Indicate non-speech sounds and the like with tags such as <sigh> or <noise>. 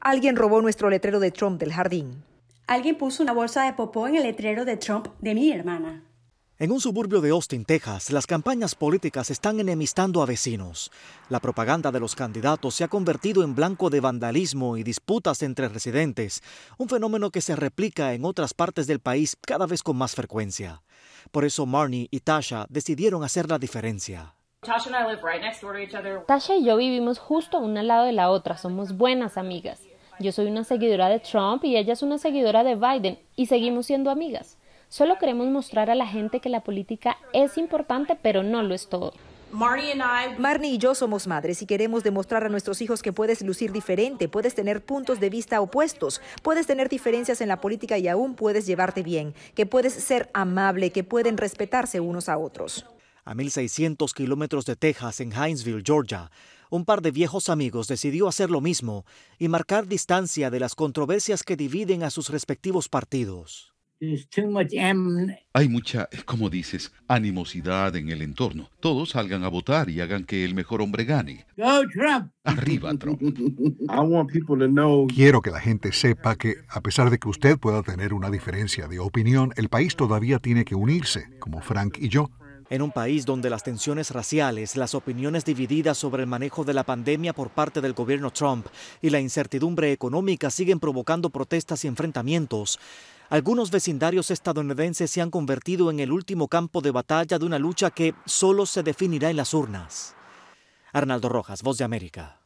alguien robó nuestro letrero de Trump del jardín. Alguien puso una bolsa de popó en el letrero de Trump de mi hermana. En un suburbio de Austin, Texas, las campañas políticas están enemistando a vecinos. La propaganda de los candidatos se ha convertido en blanco de vandalismo y disputas entre residentes, un fenómeno que se replica en otras partes del país cada vez con más frecuencia. Por eso Marnie y Tasha decidieron hacer la diferencia. Tasha y yo vivimos justo a al lado de la otra, somos buenas amigas. Yo soy una seguidora de Trump y ella es una seguidora de Biden y seguimos siendo amigas. Solo queremos mostrar a la gente que la política es importante, pero no lo es todo. Marnie y yo somos madres y queremos demostrar a nuestros hijos que puedes lucir diferente, puedes tener puntos de vista opuestos, puedes tener diferencias en la política y aún puedes llevarte bien, que puedes ser amable, que pueden respetarse unos a otros. A 1.600 kilómetros de Texas, en Hinesville, Georgia, un par de viejos amigos decidió hacer lo mismo y marcar distancia de las controversias que dividen a sus respectivos partidos. Hay mucha, eh, como dices, animosidad en el entorno. Todos salgan a votar y hagan que el mejor hombre gane. Arriba, Trump. <laughs> Quiero que la gente sepa que, a pesar de que usted pueda tener una diferencia de opinión, el país todavía tiene que unirse, como Frank y yo. En un país donde las tensiones raciales, las opiniones divididas sobre el manejo de la pandemia por parte del gobierno Trump y la incertidumbre económica siguen provocando protestas y enfrentamientos, algunos vecindarios estadounidenses se han convertido en el último campo de batalla de una lucha que solo se definirá en las urnas. Arnaldo Rojas, Voz de América.